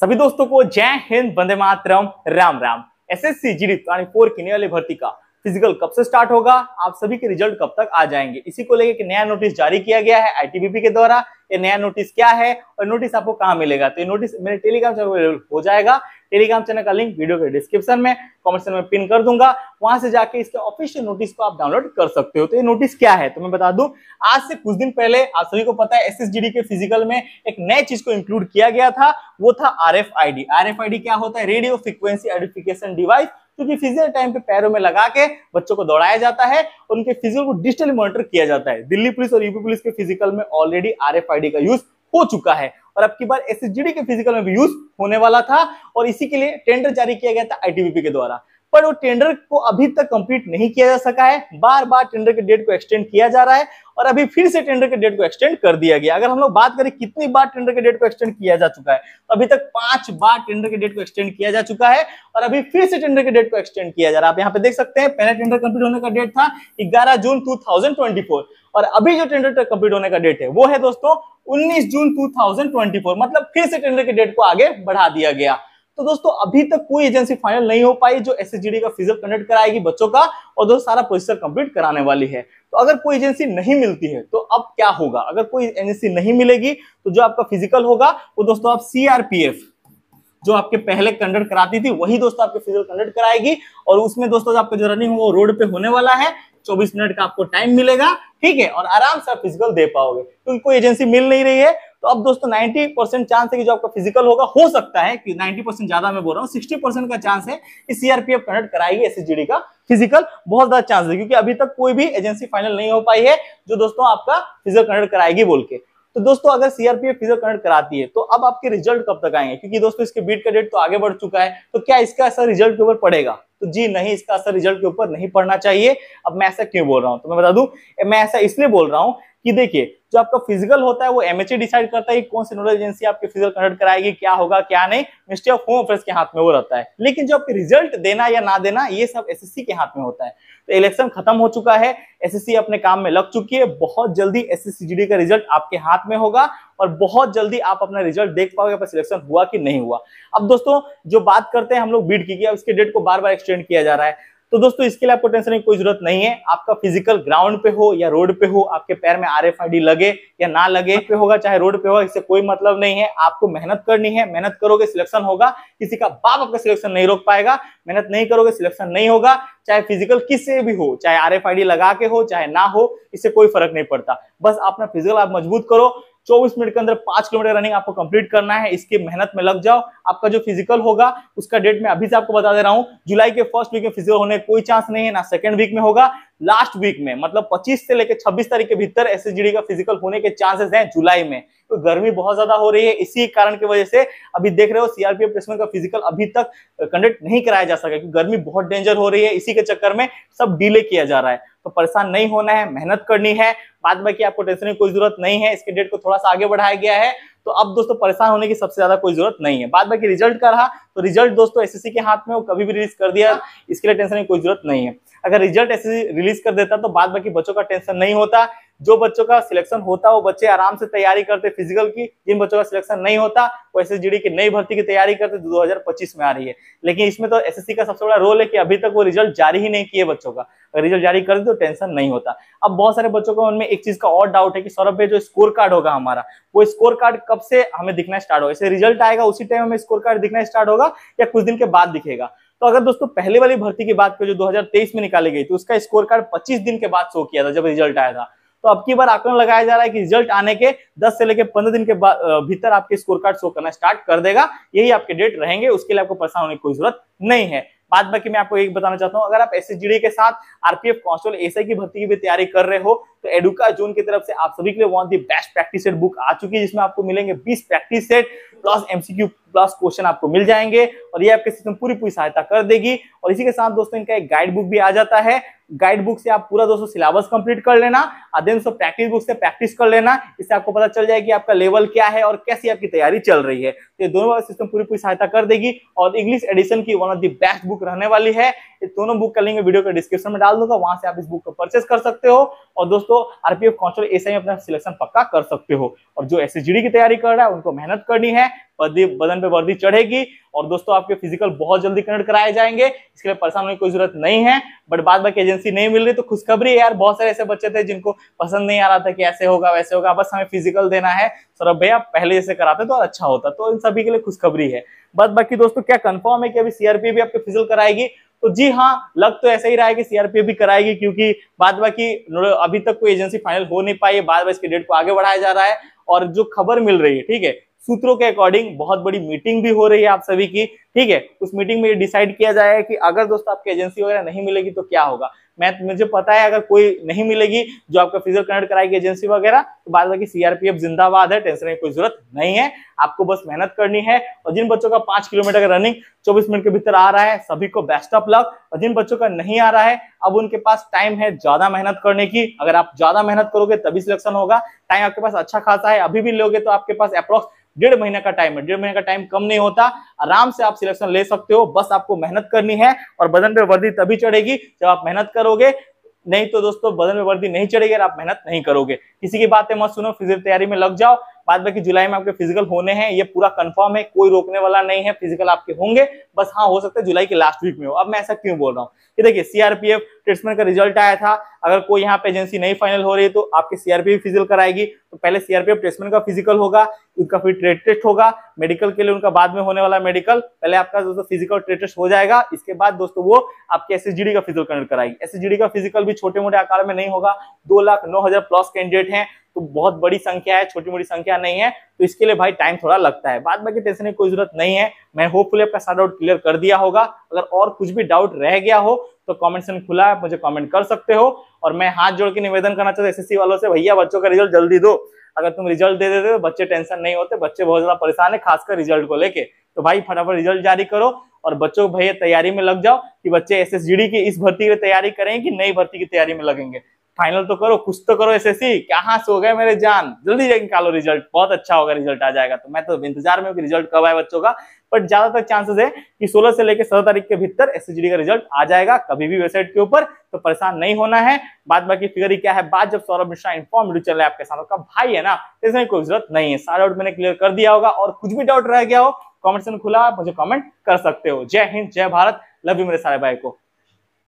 सभी दोस्तों को जय हिंद वंदे मातरम राम राम एस एसएससी जीडी यानी फोर की नियली भर्ती का फिजिकल कब से स्टार्ट होगा आप सभी के रिजल्ट कब तक आ जाएंगे इसी को लेकर नया नोटिस जारी किया गया है आईटीबीपी के द्वारा ये नया नोटिस क्या है और नोटिस आपको कहाँ मिलेगा तो ये नोटिस मेरे टेलीग्राम चैनल हो जाएगा टेलीग्राम चैनल का लिंक वीडियो के डिस्क्रिप्शन में कमेंट सेक्शन में पिन कर दूंगा वहां से जाके इसके ऑफिशियल नोटिस को आप डाउनलोड कर सकते हो तो ये नोटिस क्या है तो मैं बता दू आज से कुछ दिन पहले आप सभी को पता है एस के फिजिकल में एक नए चीज को इंक्लूड किया गया था वो था आर एफ क्या होता है रेडियो फ्रिक्वेंसी आइडेंटिफिकेशन डिवाइस क्योंकि फिजिकल टाइम पे पैरों में लगा के बच्चों को दौड़ाया जाता है और उनके फिजिकल को डिजिटली मॉनिटर किया जाता है दिल्ली पुलिस और यूपी पुलिस के फिजिकल में ऑलरेडी आर का यूज हो चुका है और अब की बार एस के फिजिकल में भी यूज होने वाला था और इसी के लिए टेंडर जारी किया गया था आईटीबीपी के द्वारा पर वो टेंडर को अभी तक कंप्लीट नहीं किया जा सका है बार बार टेंडर के डेट को एक्सटेंड किया जा रहा है और अभी फिर से टेंडर के डेट को एक्सटेंड कर दिया गया अगर हम लोग बात करें कितनी बार टेंडर के डेट को एक्सटेंड किया जा चुका है तो अभी तक पांच बार टेंडर के डेट को एक्सटेंड किया जा चुका है और अभी फिर से टेंडर के डेट को एक्सटेंड किया जा रहा है आप यहाँ पे देख सकते हैं पहले टेंडर कंप्लीट होने का डेट था ग्यारह जून टू और अभी जो टेंडर कंप्लीट होने का डेट है वो है दोस्तों उन्नीस जून टू मतलब फिर से टेंडर के डेट को आगे बढ़ा दिया गया तो दोस्तों अभी तक कोई एजेंसी फाइनल नहीं हो पाई जो एस का फिजिकल कंडक्ट कराएगी बच्चों का और दोस्तों सारा प्रोसीजर कंप्लीट कराने वाली है तो अगर कोई एजेंसी नहीं मिलती है तो अब क्या होगा अगर कोई एजेंसी नहीं मिलेगी तो जो आपका फिजिकल होगा वो दोस्तों आप सीआरपीएफ जो आपके पहले कंडक्ट कराती थी वही दोस्तों आपके फिजिकल कंडक्ट कराएगी और उसमें दोस्तों आपका जो रनिंग वो रोड पे होने वाला है 24 मिनट का आपको टाइम मिलेगा ठीक है और आराम से आप फिजिकल दे पाओगे क्योंकि कोई एजेंसी मिल नहीं रही है तो अब दोस्तों नाइन्टी परसेंट चांस है कि जो आपका फिजिकल होगा हो सकता है कि 90 परसेंट ज्यादा मैं बोल रहा हूँ सिक्सटी परसेंट का चांस है कि सीआरपीएफ कनेक्ट कराएगी एस का फिजिकल बहुत ज्यादा चांस है क्योंकि अभी तक कोई भी एजेंसी फाइनल नहीं हो पाई है जो दोस्तों आपका फिजिकल कंडक्ट कराएगी बोल के तो दोस्तों अगर सीआरपीएफ फिजिकल कनेक्ट कराती है तो अब आपके रिजल्ट कब तक आएंगे क्योंकि दोस्तों इसके बीट का डेट तो आगे बढ़ चुका है तो क्या इसका असर रिजल्ट के ऊपर पड़ेगा तो जी नहीं इसका असर रिजल्ट के ऊपर नहीं पड़ना चाहिए अब मैं ऐसा क्यों बोल रहा हूं तो मैं बता दू मैं ऐसा इसलिए बोल रहा हूँ कि देखिए जो आपका फिजिकल होता है वो एमएचए डिसाइड करता है कि कौन सी नोडल एजेंसी आपके फिजिकल कंडक्ट कराएगी क्या होगा क्या नहीं मिनिस्ट्री ऑफ होम अफेयर्स के हाथ में वो रहता है लेकिन जो आपके रिजल्ट देना या ना देना ये सब एसएससी के हाथ में होता है तो इलेक्शन खत्म हो चुका है एसएससी अपने काम में लग चुकी है बहुत जल्दी एस एस का रिजल्ट आपके हाथ में होगा और बहुत जल्दी आप अपना रिजल्ट देख पाओगे पर सिलेक्शन हुआ कि नहीं हुआ अब दोस्तों जो बात करते हैं हम लोग बीड की उसके डेट को बार बार एक्सटेंड किया जा रहा है तो दोस्तों इसके लिए आपको टेंशन की कोई जरूरत नहीं है आपका फिजिकल ग्राउंड पे हो या रोड पे हो आपके पैर में आर लगे या ना लगे पे होगा चाहे रोड पे होगा इससे कोई मतलब नहीं है आपको मेहनत करनी है मेहनत करोगे सिलेक्शन होगा किसी का बाप आपका सिलेक्शन नहीं रोक पाएगा मेहनत नहीं करोगे सिलेक्शन नहीं होगा चाहे फिजिकल किससे भी हो चाहे आर लगा के हो चाहे ना हो इससे कोई फर्क नहीं पड़ता बस अपना फिजिकल आप मजबूत करो चौबीस मिनट के अंदर पांच किलोमीटर रनिंग आपको कंप्लीट करना है इसके मेहनत में लग जाओ आपका जो फिजिकल होगा उसका डेट मैं अभी से आपको बता दे रहा हूँ जुलाई के फर्स्ट वीक में फिजिकल होने कोई चांस नहीं है ना सेकंड वीक में होगा लास्ट वीक में मतलब 25 से लेकर 26 तारीख के भीतर एस का फिजिकल होने के चांसेस हैं जुलाई में तो गर्मी बहुत ज्यादा हो रही है इसी कारण की वजह से अभी देख रहे हो सीआरपीएफ प्लेसमेंट का फिजिकल अभी तक कंडक्ट नहीं कराया जा सका क्योंकि गर्मी बहुत डेंजर हो रही है इसी के चक्कर में सब डिले किया जा रहा है तो परेशान नहीं होना है मेहनत करनी है बाद में कि आपको टेंशन की कोई जरूरत नहीं है इसके डेट को थोड़ा सा आगे बढ़ाया गया है तो अब दोस्तों परेशान होने की सबसे ज्यादा कोई जरूरत नहीं है बाद बाकी रिजल्ट का रहा तो रिजल्ट दोस्तों एसएससी के हाथ में वो कभी भी रिलीज कर दिया हाँ। इसके लिए टेंशन की कोई जरूरत नहीं है अगर रिजल्ट ऐसे रिलीज कर देता तो बाद बाकी बच्चों का टेंशन नहीं होता जो बच्चों का सिलेक्शन होता वो बच्चे आराम से तैयारी करते फिजिकल की जिन बच्चों का सिलेक्शन नहीं होता वो एस की नई भर्ती की तैयारी करते दो में आ रही है लेकिन इसमें तो एस का सबसे बड़ा रोल है कि अभी तक वो रिजल्ट जारी ही नहीं किए बच्चों का अगर रिजल्ट जारी कर दे तो टेंशन नहीं होता अब बहुत सारे बच्चों का उनमें एक चीज का और डाउट है कि सौरभ भाई जो स्कोर कार्ड होगा हमारा वो स्कोर कार्ड कब से हमें दिखना स्टार्ट होगा जैसे रिजल्ट आएगा उसी टाइम हमें स्कोर कार्ड दिखना स्टार्ट होगा या कुछ दिन के बाद दिखेगा तो अगर दोस्तों पहले वाली भर्ती की बात करें जो 2023 में निकाली गई तो उसका स्कोर कार्ड 25 दिन के बाद शो किया था जब रिजल्ट आया था तो अब की बार आकलन लगाया जा रहा है कि रिजल्ट आने के 10 से लेकर 15 दिन के भीतर आपके स्कोर कार्ड शो करना स्टार्ट कर देगा यही आपके डेट रहेंगे उसके लिए आपको परेशान होने की कोई जरूरत नहीं है बाद बाकी मैं आपको एक बताना चाहता हूँ अगर आप एस के साथ आरपीएफ कॉन्स्टेबल एसआई की भर्ती की भी तैयारी कर रहे हो तो एडुका जोन की तरफ से आप सभी के लिए one the best practice set book आ चुकी है जिसमें आपको मिलेंगे 20 practice set plus MCQ plus question आपको मिल जाएंगे और ये आपके सिस्टम पूरी पूरी सहायता कर देगी और इसी के साथ दोस्तों इनका एक गाइड बुक भी आ जाता है गाइड बुक से आप पूरा दोस्तों सिलेबस कंप्लीट कर लेना और देन सो प्रैक्टिस बुक से प्रैक्टिस कर लेना इससे आपको पता चल जाएगी आपका लेवल क्या है और कैसी आपकी तैयारी चल रही है तो ये दोनों सिस्टम पूरी पूरी सहायता कर देगी और इंग्लिश एडिशन की one of the best book रहने वाली है ये दोनों बुक का लिंक वीडियो के डिस्क्रिप्शन में डाल दूंगा वहां से आप इस बुक को परचेस कर सकते हो और दोस्तों दोस्तों आरपीएफ कॉन्स्टेबल एसआई में अपना सिलेक्शन पक्का कर सकते हो और जो एस की तैयारी कर रहा है उनको मेहनत करनी है बदन पे वर्दी चढ़ेगी और दोस्तों आपके फिजिकल बहुत जल्दी कनेक्ट कराए जाएंगे इसके लिए परेशान होने की कोई जरूरत नहीं है बट बाद बाकी एजेंसी नहीं मिल रही तो खुशखबरी है यार बहुत सारे ऐसे बच्चे थे जिनको पसंद नहीं आ रहा था कि ऐसे होगा वैसे होगा बस हमें फिजिकल देना है सौरभ भैया पहले जैसे कराते तो अच्छा होता तो इन सभी के लिए खुशखबरी है बस बाकी दोस्तों क्या कन्फर्म है कि अभी सीआरपी भी आपके फिजिकल कराएगी तो जी हाँ लग तो ऐसा ही रहा है कि सीआरपीएफ भी कराएगी क्योंकि बाद बाकी अभी तक कोई एजेंसी फाइनल हो नहीं पाई है बाद इसके डेट को आगे बढ़ाया जा रहा है और जो खबर मिल रही है ठीक है सूत्रों के अकॉर्डिंग बहुत बड़ी मीटिंग भी हो रही है आप सभी की ठीक है उस मीटिंग में ये डिसाइड किया जाएगा कि अगर दोस्तों आपकी एजेंसी वगैरह नहीं मिलेगी तो क्या होगा मैं मुझे पता है अगर कोई नहीं मिलेगी जो आपका फिजिकल कनेक्ट कराएगी एजेंसी वगैरह तो बाद बाकी सीआरपीएफ जिंदाबाद है टेंशन की कोई जरूरत नहीं है आपको बस मेहनत करनी है और जिन बच्चों का पांच किलोमीटर का रनिंग चौबीस मिनट के भीतर आ रहा है सभी को बेस्ट ऑफ लक और जिन बच्चों का नहीं आ रहा है अब उनके पास टाइम है ज्यादा मेहनत करने की अगर आप ज्यादा मेहनत करोगे तभी सिलेक्शन होगा टाइम आपके पास अच्छा खासा है अभी भी लोगे तो आपके पास अप्रोक्स डेढ़ महीने का टाइम है डेढ़ महीने का टाइम कम नहीं होता आराम से आप सिलेक्शन ले सकते हो बस आपको मेहनत करनी है और बदन पे वर्दी तभी चढ़ेगी जब आप मेहनत करोगे नहीं तो दोस्तों बदन में वर्दी नहीं चढ़ेगी अगर आप मेहनत नहीं करोगे किसी की बातें मत सुनो फिजिक तैयारी में लग जाओ बाद बाकी जुलाई में आपके फिजिकल होने हैं ये पूरा कंफर्म है कोई रोकने वाला नहीं है फिजिकल आपके होंगे बस हाँ हो सकता है जुलाई के लास्ट वीक में हो अब मैं ऐसा क्यों बोल रहा हूँ कि देखिए सीआरपीएफ ट्रेट्समैन का रिजल्ट आया था अगर कोई यहाँ पे एजेंसी नहीं फाइनल हो रही तो आपके सीआरपीएफ फिजिकल कराएगी तो पहले सीआरपीएफ ट्रेट्समैन का फिजिकल होगा उनका फिर ट्रेड टेस्ट होगा मेडिकल के लिए उनका बाद में होने वाला मेडिकल पहले आपका दोस्तों फिजिकल ट्रेड टेस्ट हो जाएगा इसके बाद दोस्तों वो आपके एस का फिजिकल कनेक्ट कराएगी एस का फिजिकल भी छोटे मोटे आकार में नहीं होगा दो लाख नौ हजार प्लस कैंडिडेट है तो बहुत बड़ी संख्या है छोटी मोटी संख्या नहीं है तो इसके लिए भाई टाइम थोड़ा लगता है बाद बाकी टेंशन की कोई जरूरत नहीं है मैं होपफुली आपका सारा डाउट क्लियर कर दिया होगा अगर और कुछ भी डाउट रह गया हो तो कमेंट सेक्शन खुला है मुझे कमेंट कर सकते हो और मैं हाथ जोड़ के निवेदन करना चाहता हूँ एस वालों से भैया बच्चों का रिजल्ट जल्दी दो अगर तुम रिजल्ट दे देते तो बच्चे टेंशन नहीं होते बच्चे बहुत ज्यादा परेशान है खासकर रिजल्ट को लेकर तो भाई फटाफट रिजल्ट जारी करो और बच्चों को भैया तैयारी में लग जाओ कि बच्चे एस की इस भर्ती की तैयारी करें कि नई भर्ती की तैयारी में लगेंगे फाइनल तो करो कुछ तो करो एसएससी कहाँ से हो गए मेरे जान जल्दी जाके निकालो रिजल्ट बहुत अच्छा होगा रिजल्ट आ जाएगा तो मैं तो इंतजार में हूँ रिजल्ट कब आए बच्चों का बट ज्यादातर चांसेस है कि 16 से लेकर सत्रह तारीख के भीतर एस का रिजल्ट आ जाएगा कभी भी वेबसाइट के ऊपर तो परेशान नहीं होना है बाद बाकी फिगर ही क्या है बात जब सौरभ मिश्रा इन्फॉर्म चल रहा है आपके साथ का भाई है ना तो इसमें कोई जरूरत नहीं है सारा डाउट मैंने क्लियर कर दिया होगा और कुछ भी डाउट रह गया हो कॉमेंट से खुला मुझे कॉमेंट कर सकते हो जय हिंद जय भारत लव यू मेरे सारे भाई को